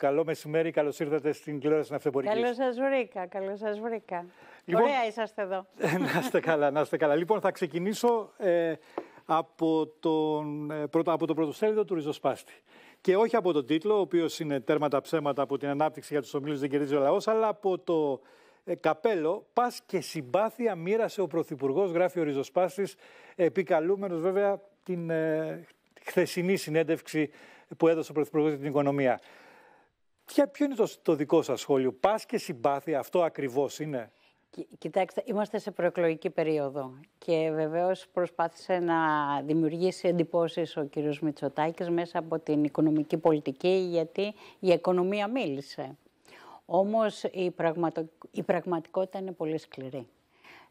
Καλό μεσημέρι, καλώς ήρθατε στην τηλεόραση Ναυτοπορική. Καλώς σας βρήκα, καλώς σας βρήκα. Λοιπόν, Ωραία είσαστε εδώ. Ε, να είστε καλά, να είστε καλά. Λοιπόν, θα ξεκινήσω ε, από, τον, ε, πρώτα, από το πρωτοσέλιδο του Ριζοσπάστη. Και όχι από τον τίτλο, ο οποίος είναι τέρματα ψέματα από την ανάπτυξη για τους ομίλους δεν κερδίζει ο λαός, αλλά από το ε, καπέλο. Πας και συμπάθεια μοίρασε ο Πρωθυπουργός, γράφει ο Ριζοσπάστης, επικαλούμενος βέβαια την χθεσινή συνέντευξη που έδωσε ο Πρωθυπουργός για την οικονομία. Ποια, ποιο είναι το, δικό σας σχόλιο, πας και συμπάθεια, αυτό ακριβώς είναι. Κοιτάξτε, είμαστε σε προεκλογική περίοδο και βεβαίως προσπάθησε να δημιουργήσει εντυπώσεις ο κύριος Μητσοτάκης μέσα από την οικονομική πολιτική γιατί η οικονομία μίλησε. Όμως η, πραγματικότητα είναι πολύ σκληρή.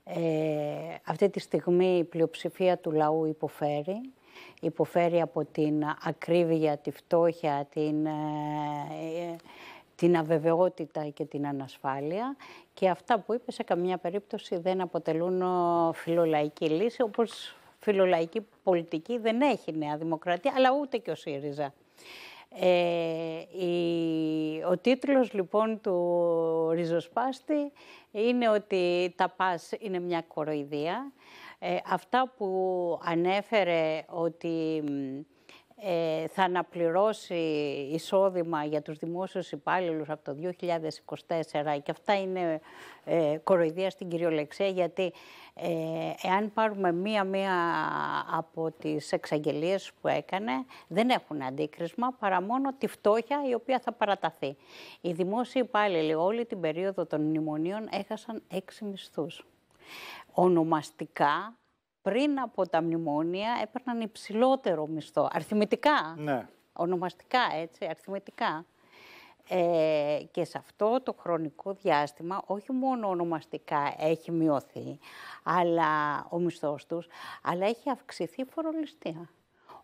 Ε, αυτή τη στιγμή η πλειοψηφία του λαού υποφέρει υποφέρει από την ακρίβεια, τη φτώχεια, την, ε, την αβεβαιότητα και την ανασφάλεια. Και αυτά που είπε σε καμιά περίπτωση δεν αποτελούν ε, φιλολαϊκή λύση, όπως φιλολαϊκή πολιτική δεν έχει Νέα Δημοκρατία, αλλά ούτε και ο ΣΥΡΙΖΑ. Ε, ο τίτλος λοιπόν του ριζοσπάστη είναι ότι τα ΠΑΣ είναι μια κοροϊδία ε, αυτά που ανέφερε ότι ε, θα αναπληρώσει εισόδημα για τους δημόσιους υπάλληλους από το 2024 και αυτά είναι ε, κοροϊδία στην κυριολεξία γιατί ε, εάν πάρουμε μία-μία από τις εξαγγελίες που έκανε δεν έχουν αντίκρισμα παρά μόνο τη φτώχεια η οποία θα παραταθεί. Οι δημόσιοι υπάλληλοι όλη την περίοδο των μνημονίων έχασαν έξι μισθούς. Ονομαστικά, πριν από τα μνημόνια έπαιρναν υψηλότερο μισθό. Αριθμητικά. Ναι. Ονομαστικά, έτσι, αριθμητικά. Ε, και σε αυτό το χρονικό διάστημα, όχι μόνο ονομαστικά έχει μειωθεί αλλά ο μισθός τους, αλλά έχει αυξηθεί η φορολιστία.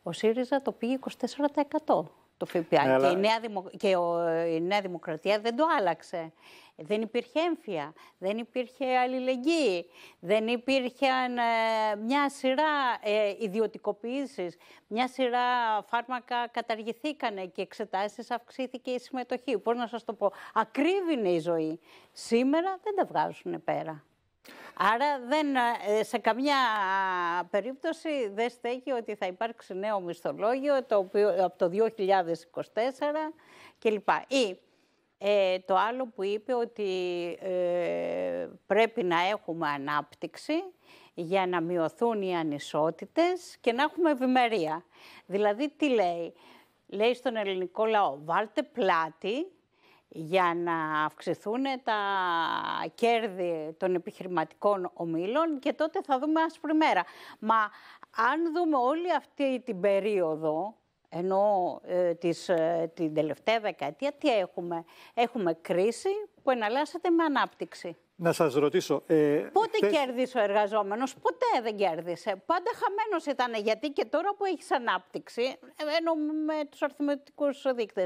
Ο ΣΥΡΙΖΑ το πήγε 24% το ΦΠΑ. Ναι, και, η Νέα Δημοκρατία δεν το άλλαξε. Δεν υπήρχε έμφυα, δεν υπήρχε αλληλεγγύη, δεν υπήρχε μια σειρά ε, μια σειρά φάρμακα καταργηθήκανε και εξετάσεις αυξήθηκε η συμμετοχή. Πώς να σας το πω, ακρίβεινε η ζωή. Σήμερα δεν τα βγάζουν πέρα. Άρα δεν, ε, σε καμιά περίπτωση δεν στέκει ότι θα υπάρξει νέο μισθολόγιο το οποίο, από το 2024 κλπ. Ή ε, το άλλο που είπε ότι ε, πρέπει να έχουμε ανάπτυξη για να μειωθούν οι ανισότητες και να έχουμε ευημερία. Δηλαδή τι λέει. Λέει στον ελληνικό λαό βάλτε πλάτη για να αυξηθούν τα κέρδη των επιχειρηματικών ομίλων και τότε θα δούμε άσπρη μέρα. Μα αν δούμε όλη αυτή την περίοδο, ενώ ε, της, ε, την τελευταία δεκαετία, τι έχουμε. Έχουμε κρίση που εναλλάσσεται με ανάπτυξη. Να σας ρωτήσω. Ε, πότε κέρδισε ο εργαζόμενος, Ποτέ δεν κέρδισε. Πάντα χαμένος ήταν. Γιατί και τώρα που έχεις ανάπτυξη, ενώ με τους αριθμητικούς δείκτες,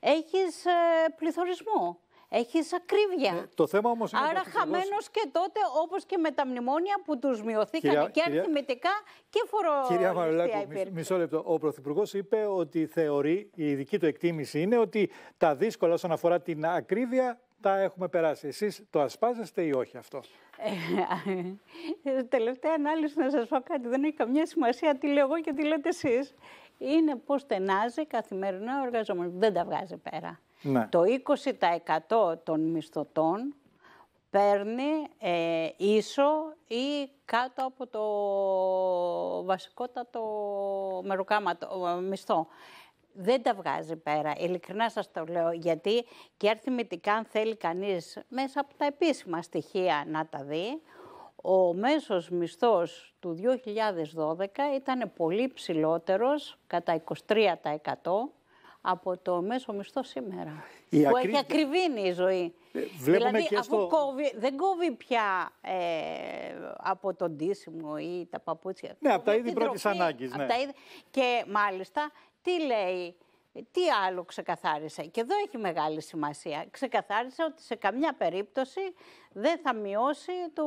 έχει ε, πληθωρισμό. Έχεις ακρίβεια. Ε, το θέμα όμως είναι Άρα χαμένος και τότε, όπως και με τα μνημόνια που τους μειωθήκαν και αριθμητικά και φορολογικά. Κυρία Μαρουλάκη, μισό λεπτό. Ο Πρωθυπουργός είπε ότι θεωρεί, η δική του εκτίμηση είναι ότι τα δύσκολα όσον αφορά την ακρίβεια τα έχουμε περάσει. Εσείς το ασπάζεστε ή όχι αυτό. Ε, τελευταία ανάλυση να σας πω κάτι. Δεν έχει καμιά σημασία τι λέω εγώ και τι λέτε εσείς. Είναι πώς στενάζει καθημερινά ο εργαζόμενος. Δεν τα βγάζει πέρα. Ναι. Το 20% των μισθωτών παίρνει ε, ίσο ή κάτω από το βασικότατο μεροκάματο ε, μισθό δεν τα βγάζει πέρα. Ειλικρινά σας το λέω, γιατί και αριθμητικά αν θέλει κανείς μέσα από τα επίσημα στοιχεία να τα δει, ο μέσος μισθός του 2012 ήταν πολύ ψηλότερος, κατά 23% από το μέσο μισθό σήμερα. Η που έχει ακριβήνει η ζωή. Ε, δηλαδή, δεν κόβει πια ε, από τον ντύσιμο ή τα παπούτσια. Ναι, από τα είδη πρώτη ανάγκη. Ναι. Και μάλιστα, τι λέει, τι άλλο ξεκαθάρισε. Και εδώ έχει μεγάλη σημασία. Ξεκαθάρισε ότι σε καμιά περίπτωση δεν θα μειώσει το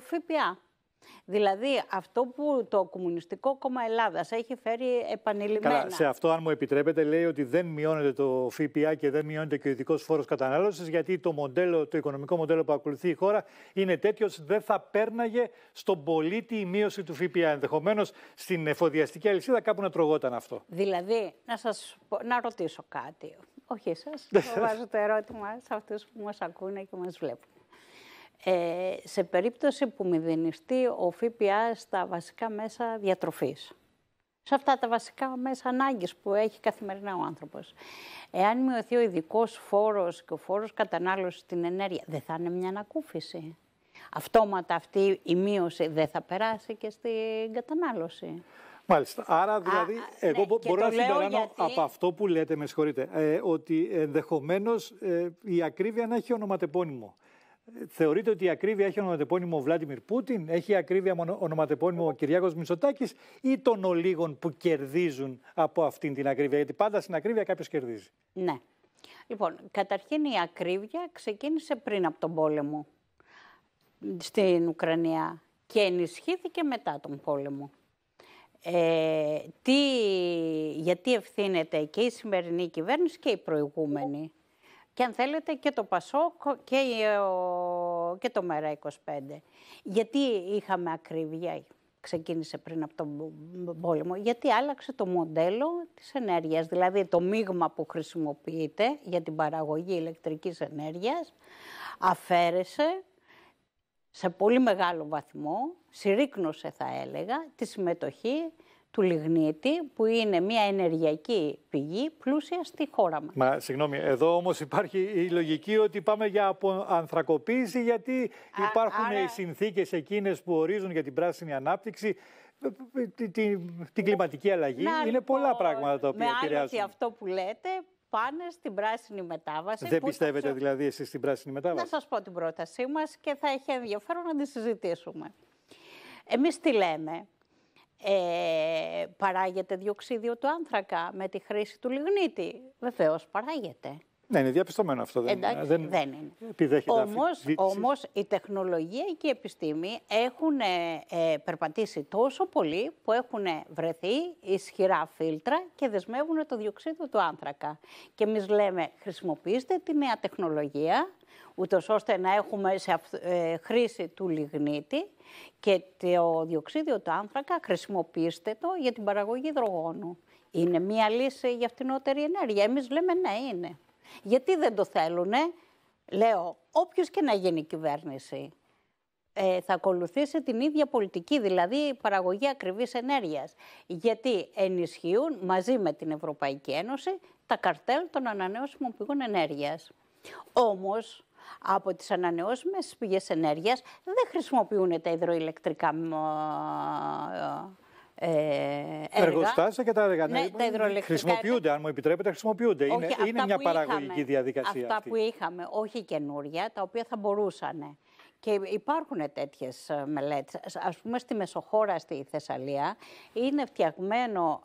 ΦΠΑ. Δηλαδή, αυτό που το Κομμουνιστικό Κόμμα Ελλάδας έχει φέρει επανειλημμένα. Καλά, σε αυτό, αν μου επιτρέπετε, λέει ότι δεν μειώνεται το ΦΠΑ και δεν μειώνεται και ο ειδικός φόρος κατανάλωσης, γιατί το, μοντέλο, το οικονομικό μοντέλο που ακολουθεί η χώρα είναι τέτοιος, δεν θα πέρναγε στον πολίτη η μείωση του ΦΠΑ. Ενδεχομένως στην εφοδιαστική αλυσίδα κάπου να τρογόταν αυτό. Δηλαδή, να σας να ρωτήσω κάτι. Όχι εσάς, βάζω το ερώτημα σε αυτούς που μας ακούνε και μας βλέπουν. Ε, σε περίπτωση που μηδενιστεί ο ΦΠΑ στα βασικά μέσα διατροφής, σε αυτά τα βασικά μέσα ανάγκης που έχει καθημερινά ο άνθρωπος, εάν μειωθεί ο ειδικός φόρος και ο φόρος κατανάλωσης στην ενέργεια, δεν θα είναι μια ανακούφιση. Αυτόματα αυτή η μείωση δεν θα περάσει και στην κατανάλωση. Μάλιστα. Άρα, δηλαδή, εγώ ναι, μπορώ να συμπεράνω από αυτό που λέτε, με συγχωρείτε, ε, ότι ενδεχομένως ε, η ακρίβεια να έχει ονοματεπώνυμο. Θεωρείτε ότι η ακρίβεια έχει ονοματεπώνυμο Βλάντιμιρ Πούτιν, έχει ακρίβεια ονοματεπώνυμο Κυριάκος Μητσοτάκης ή των ολίγων που κερδίζουν από αυτήν την ακρίβεια, γιατί πάντα στην ακρίβεια κάποιος κερδίζει. Ναι. Λοιπόν, καταρχήν η ακρίβεια ξεκίνησε πριν από τον πόλεμο στην Ουκρανία και ενισχύθηκε μετά τον πόλεμο. Ε, τι, γιατί ευθύνεται και η σημερινή κυβέρνηση και η προηγούμενη και αν θέλετε και το ΠΑΣΟΚ και, ε, και το ΜΕΡΑ25. Γιατί είχαμε ακρίβεια, ξεκίνησε πριν από τον πόλεμο, γιατί άλλαξε το μοντέλο της ενέργειας, δηλαδή το μείγμα που χρησιμοποιείται για την παραγωγή ηλεκτρικής ενέργειας αφαίρεσε σε πολύ μεγάλο βαθμό, συρρήκνωσε θα έλεγα, τη συμμετοχή του λιγνίτη, που είναι μια ενεργειακή πηγή πλούσια στη χώρα μας. Μα, συγγνώμη, εδώ όμως υπάρχει η λογική ότι πάμε για ανθρακοποίηση, γιατί υπάρχουν οι συνθήκες εκείνες που ορίζουν για την πράσινη ανάπτυξη, την, κλιματική αλλαγή. είναι λοιπόν, πολλά πράγματα τα οποία με επηρεάζουν. Με αυτό που λέτε, πάνε στην πράσινη μετάβαση. Δεν πιστεύετε δηλαδή εσείς στην πράσινη μετάβαση. Να σας πω την πρότασή μας και θα έχει ενδιαφέρον να τη συζητήσουμε. Εμείς τι λέμε. Ε, παράγεται διοξίδιο του άνθρακα με τη χρήση του λιγνίτη. Βεβαίως παράγεται. Ναι, είναι διαπιστωμένο αυτό. Δεν, Εντάξει, δεν, δεν είναι. όμως, η τεχνολογία και η επιστήμη έχουν ε, περπατήσει τόσο πολύ που έχουν βρεθεί ισχυρά φίλτρα και δεσμεύουν το διοξείδιο του άνθρακα. Και εμείς λέμε χρησιμοποιήστε τη νέα τεχνολογία ούτως ώστε να έχουμε σε ε, χρήση του λιγνίτη και το διοξίδιο του άνθρακα χρησιμοποιήστε το για την παραγωγή υδρογόνου. Είναι μία λύση για φτηνότερη ενέργεια. Εμείς λέμε ναι είναι. Γιατί δεν το θέλουνε, λέω, όποιος και να γίνει κυβέρνηση ε, θα ακολουθήσει την ίδια πολιτική, δηλαδή η παραγωγή ακριβής ενέργειας. Γιατί ενισχύουν μαζί με την Ευρωπαϊκή Ένωση τα καρτέλ των ανανεώσιμων πηγών ενέργειας. Όμως, από τις ανανεώσιμες πηγές ενέργειας δεν χρησιμοποιούν τα υδροηλεκτρικά ε, ε, Εργοστάσια και τα έργα. Ναι, ναι τα Χρησιμοποιούνται, αν μου επιτρέπετε, χρησιμοποιούνται. είναι είναι μια παραγωγική διαδικασία. Αυτά που είχαμε, όχι καινούρια, τα οποία θα μπορούσαν. Και υπάρχουν τέτοιες μελέτε. Ας πούμε, στη Μεσοχώρα, στη Θεσσαλία, είναι φτιαγμένο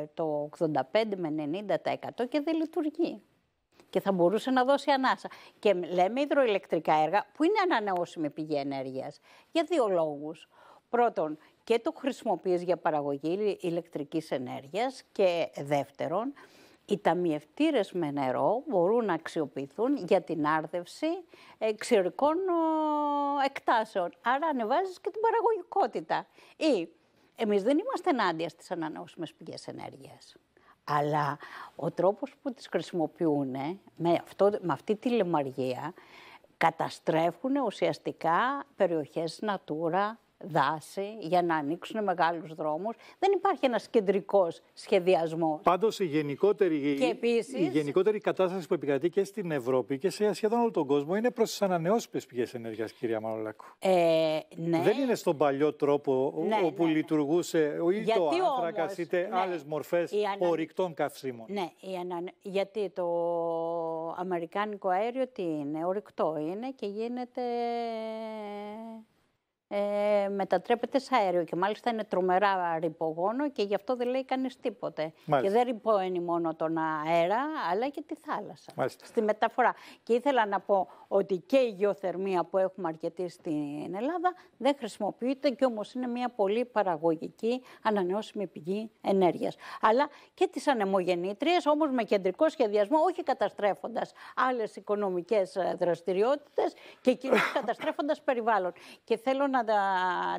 ε, το 85 με 90% και δεν λειτουργεί. Και θα μπορούσε να δώσει ανάσα. Και λέμε υδροηλεκτρικά έργα, που είναι ανανεώσιμη πηγή ενέργειας. Για δύο λόγους. Πρώτον, και το χρησιμοποιείς για παραγωγή ηλεκτρικής ενέργειας και δεύτερον, οι ταμιευτήρες με νερό μπορούν να αξιοποιηθούν για την άρδευση ε, ξηρικών εκτάσεων. Άρα ανεβάζεις και την παραγωγικότητα. Ή εμείς δεν είμαστε ενάντια στις ανανεώσιμες πηγές ενέργειας. Αλλά ο τρόπος που τις χρησιμοποιούν με, αυτό, με αυτή τη λεμαργία καταστρέφουν ουσιαστικά περιοχές Natura δάση για να ανοίξουν μεγάλους δρόμους. Δεν υπάρχει ένας κεντρικός σχεδιασμός. Πάντως η γενικότερη, και η γενικότερη κατάσταση που επικρατεί και στην Ευρώπη και σε σχεδόν όλο τον κόσμο είναι προς τις ανανεώσιμες πηγές ενέργειας, κυρία Μανολάκου. Ε, ναι. Δεν είναι στον παλιό τρόπο ναι, ναι, όπου ναι, λειτουργούσε ο το ο άνθρακας είτε ναι. άλλες μορφές ανα... ορυκτών καυσίμων. Ναι, γιατί το αμερικάνικο αέριο τι είναι, ορυκτό είναι και γίνεται ε, μετατρέπεται σε αέριο και μάλιστα είναι τρομερά ρηπογόνο και γι' αυτό δεν λέει κανείς τίποτε. Μάλιστα. Και δεν ρηπόενει μόνο τον αέρα, αλλά και τη θάλασσα στη μεταφορά. Και ήθελα να πω ότι και η γεωθερμία που έχουμε αρκετή στην Ελλάδα δεν χρησιμοποιείται και όμως είναι μια πολύ παραγωγική ανανεώσιμη πηγή ενέργειας. Αλλά και τις ανεμογεννήτριες όμως με κεντρικό σχεδιασμό, όχι καταστρέφοντας άλλες οικονομικές δραστηριότητες και κυρίως καταστρέφοντας περιβάλλον. Και θέλω να τα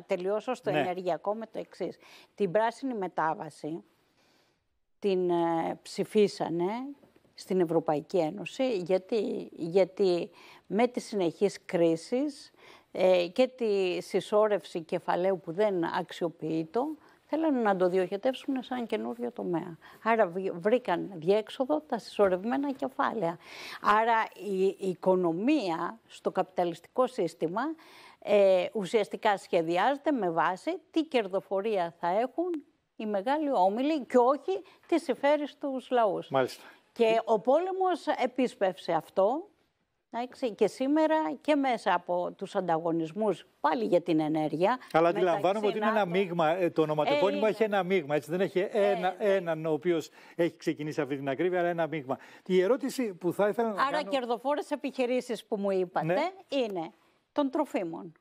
τελειώσω στο ναι. ενεργειακό με το εξής. Την πράσινη μετάβαση την ε, ψηφίσανε στην Ευρωπαϊκή Ένωση γιατί, γιατί με τις συνεχείς κρίσεις ε, και τη συσσόρευση κεφαλαίου που δεν αξιοποιείται, θέλανε να το διοχετεύσουν σαν καινούριο τομέα. Άρα βρήκαν διέξοδο τα συσσωρευμένα κεφάλαια. Άρα η οικονομία στο καπιταλιστικό σύστημα ε, ουσιαστικά σχεδιάζεται με βάση τι κερδοφορία θα έχουν οι μεγάλοι όμιλοι και όχι τις υφέρεις τους λαούς. Και ο πόλεμος επίσπευσε αυτό και σήμερα και μέσα από τους ανταγωνισμούς πάλι για την ενέργεια. Αλλά αντιλαμβάνομαι ότι είναι ένα μείγμα, ε, το ονοματεπώνυμο ε, έχει ένα μείγμα, έτσι δεν έχει ε, ένα, ε, έναν ο οποίος έχει ξεκινήσει αυτή την ακρίβεια, αλλά ένα μείγμα. Η ερώτηση που θα ήθελα να Άρα κάνω... κερδοφόρες επιχειρήσεις που μου είπατε ναι. είναι των τροφίμων,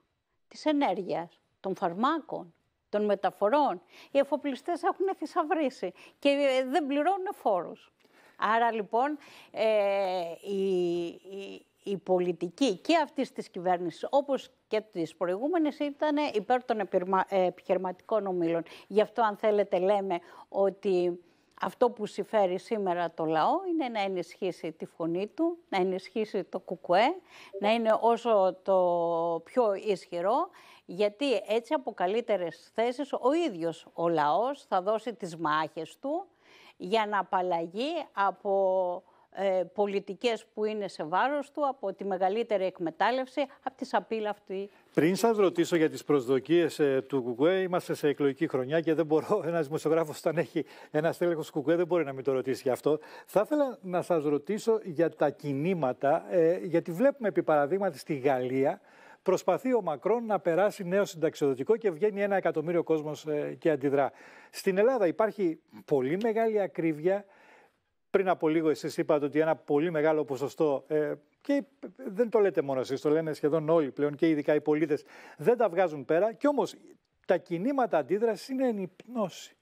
της ενέργειας, των φαρμάκων, των μεταφορών. Οι εφοπλιστές έχουν θησαυρίσει και ε, δεν πληρώνουν φόρους. Άρα λοιπόν ε, η, η, πολιτική και αυτής της κυβέρνησης όπως και τις προηγούμενες, ήταν υπέρ των ε, επιχειρηματικών ομίλων. Γι' αυτό αν θέλετε λέμε ότι αυτό που συμφέρει σήμερα το λαό είναι να ενισχύσει τη φωνή του, να ενισχύσει το κουκουέ, να είναι όσο το πιο ισχυρό, γιατί έτσι από καλύτερες θέσεις ο ίδιος ο λαός θα δώσει τις μάχες του για να απαλλαγεί από ε, πολιτικές που είναι σε βάρος του, από τη μεγαλύτερη εκμετάλλευση, από τη σαπίλα αυτή. Πριν σας ρωτήσω για τις προσδοκίες ε, του Κουκουέ, είμαστε σε εκλογική χρονιά και δεν μπορώ, ένας δημοσιογράφος, όταν έχει ένας τέλεχος του Κουκουέ, δεν μπορεί να μην το ρωτήσει γι' αυτό. Θα ήθελα να σας ρωτήσω για τα κινήματα, ε, γιατί βλέπουμε επί παραδείγματι στη Γαλλία προσπαθεί ο Μακρόν να περάσει νέο συνταξιοδοτικό και βγαίνει ένα εκατομμύριο κόσμος ε, και αντιδρά. Στην Ελλάδα υπάρχει πολύ μεγάλη ακρίβεια πριν από λίγο εσείς είπατε ότι ένα πολύ μεγάλο ποσοστό ε, και δεν το λέτε μόνο εσείς, το λένε σχεδόν όλοι πλέον και ειδικά οι πολίτες δεν τα βγάζουν πέρα και όμως τα κινήματα αντίδρασης είναι υπνώση.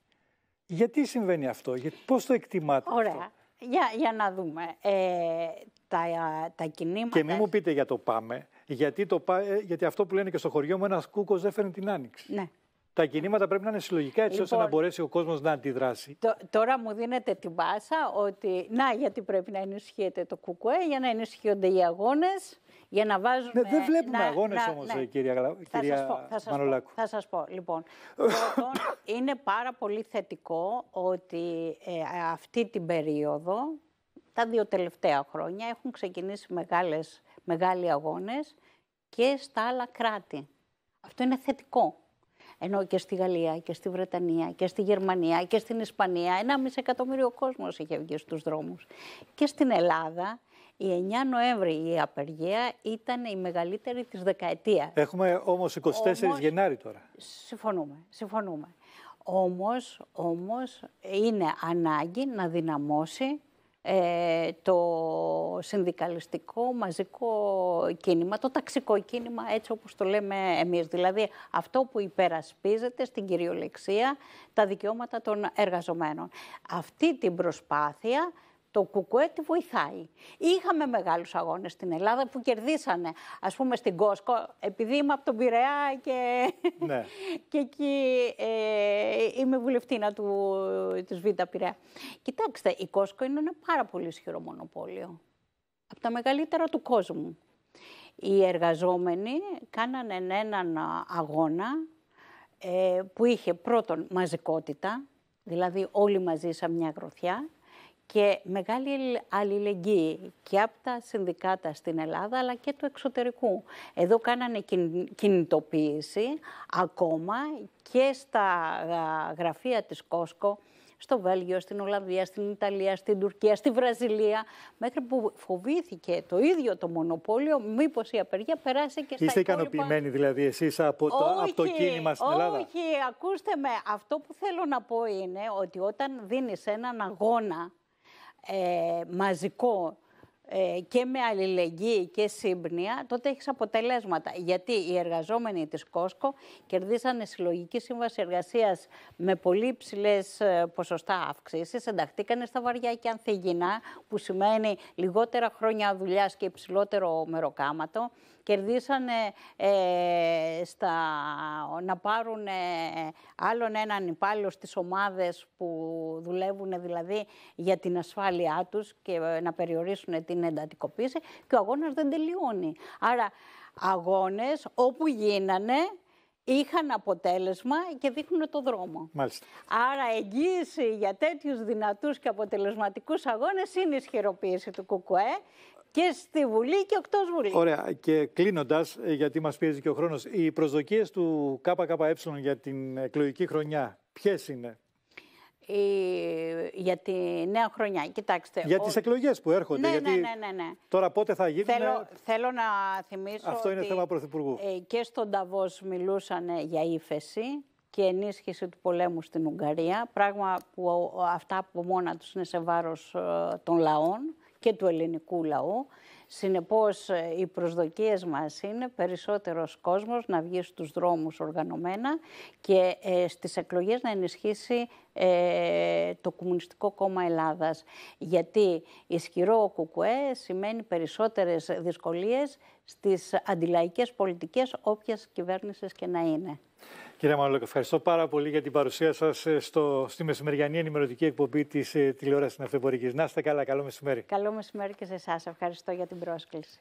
Γιατί συμβαίνει αυτό, γιατί, πώς το εκτιμάτε αυτό. Για, για να δούμε. Ε, τα, τα κινήματα... Και μην μου πείτε για το πάμε, γιατί, το, ε, γιατί αυτό που λένε και στο χωριό μου ένας κούκος δεν φέρνει την άνοιξη. Ναι τα κινήματα πρέπει να είναι συλλογικά έτσι ώστε να λοιπόν, μπορέσει ο κόσμος να αντιδράσει. Τώρα μου δίνετε την πάσα ότι να γιατί πρέπει να ενισχύεται το κουκουέ για να ενισχύονται οι αγώνες, για να βάζουμε... Ναι, δεν βλέπουμε αγώνε αγώνες όμως ναι. ε, κυρία, κυρία θα σας Μανολάκου. Πω, θα σας πω λοιπόν. Πρώτον είναι πάρα πολύ θετικό ότι ε, αυτή την περίοδο, τα δύο τελευταία χρόνια έχουν ξεκινήσει μεγάλες, μεγάλοι αγώνες και στα άλλα κράτη. Αυτό είναι θετικό. Ενώ και στη Γαλλία και στη Βρετανία και στη Γερμανία και στην Ισπανία 1,5 εκατομμύριο κόσμος είχε βγει στους δρόμους. Και στην Ελλάδα η 9 Νοέμβρη η απεργία ήταν η μεγαλύτερη της δεκαετίας. Έχουμε όμως 24 όμως, Γενάρη τώρα. Συμφωνούμε, συμφωνούμε. Όμως, όμως είναι ανάγκη να δυναμώσει ε, το συνδικαλιστικό μαζικό κίνημα, το ταξικό κίνημα έτσι όπως το λέμε εμείς. Δηλαδή αυτό που υπερασπίζεται στην κυριολεξία τα δικαιώματα των εργαζομένων. Αυτή την προσπάθεια το κουκουέ τη βοηθάει. Είχαμε μεγάλους αγώνες στην Ελλάδα που κερδίσανε, ας πούμε στην Κόσκο, επειδή είμαι από τον Πειραιά και, ναι. και εκεί ε, είμαι βουλευτήνα του, της Β' Πειραιά. Κοιτάξτε, η Κόσκο είναι ένα πάρα πολύ ισχυρό μονοπόλιο. Από τα μεγαλύτερα του κόσμου. Οι εργαζόμενοι κάνανε έναν αγώνα ε, που είχε πρώτον μαζικότητα, δηλαδή όλοι μαζί σαν μια γροθιά, και μεγάλη αλληλεγγύη και από τα συνδικάτα στην Ελλάδα αλλά και του εξωτερικού. Εδώ κάνανε κινητοποίηση ακόμα και στα γραφεία της Κόσκο στο Βέλγιο, στην Ολλανδία, στην Ιταλία, στην Τουρκία, στη Βραζιλία, μέχρι που φοβήθηκε το ίδιο το μονοπόλιο, μήπως η απεργία περάσει και στα Είστε ικανοποιημένοι δηλαδή εσείς από, το, κίνημα στην όχι, Ελλάδα. Όχι, ακούστε με. Αυτό που θέλω να πω είναι ότι όταν δίνεις έναν αγώνα é, Ε, και με αλληλεγγύη και σύμπνοια, τότε έχεις αποτελέσματα. Γιατί οι εργαζόμενοι της Κόσκο κερδίσανε συλλογική σύμβαση εργασίας με πολύ υψηλές ε, ποσοστά αύξηση, ενταχθήκανε στα βαριά και ανθιγεινά, που σημαίνει λιγότερα χρόνια δουλειάς και υψηλότερο μεροκάματο. Κερδίσανε ε, στα, να πάρουν άλλον έναν υπάλληλο στις ομάδες που δουλεύουν δηλαδή για την ασφάλειά τους και να περιορίσουν την την εντατικοποίηση και ο αγώνας δεν τελειώνει. Άρα αγώνες όπου γίνανε είχαν αποτέλεσμα και δείχνουν το δρόμο. Μάλιστα. Άρα εγγύηση για τέτοιους δυνατούς και αποτελεσματικούς αγώνες είναι η ισχυροποίηση του ΚΚΕ και στη Βουλή και εκτός Βουλής. Ωραία. Και κλείνοντας, ε, γιατί μας πιέζει και ο χρόνος, οι προσδοκίες του ΚΚΕ για την εκλογική χρονιά ποιες είναι. Ε, για τη νέα χρονιά. Κοιτάξτε. Για τις εκλογές που έρχονται. Ναι, γιατί ναι, ναι, ναι, ναι. Τώρα πότε θα γίνουν. Θέλω, θέλω να θυμίσω Αυτό είναι ότι θέμα ε, και στον Ταβός μιλούσαν για ύφεση και ενίσχυση του πολέμου στην Ουγγαρία. Πράγμα που αυτά από μόνα τους είναι σε βάρος ε, των λαών και του ελληνικού λαού. Συνεπώς ε, οι προσδοκίες μας είναι περισσότερος κόσμος να βγει στους δρόμους οργανωμένα και ε, στις εκλογές να ενισχύσει ε, το Κομμουνιστικό Κόμμα Ελλάδας. Γιατί ισχυρό κουκουέ σημαίνει περισσότερες δυσκολίες στις αντιλαϊκές πολιτικές όποιας κυβέρνησης και να είναι. Κύριε Μανολέκο, ευχαριστώ πάρα πολύ για την παρουσία σας ε, στη μεσημεριανή ενημερωτική εκπομπή της ε, τηλεόρασης Ναυτεμπορική. Να είστε καλά, καλό μεσημέρι. Καλό μεσημέρι και σε εσάς. Ευχαριστώ για την πρόσκληση.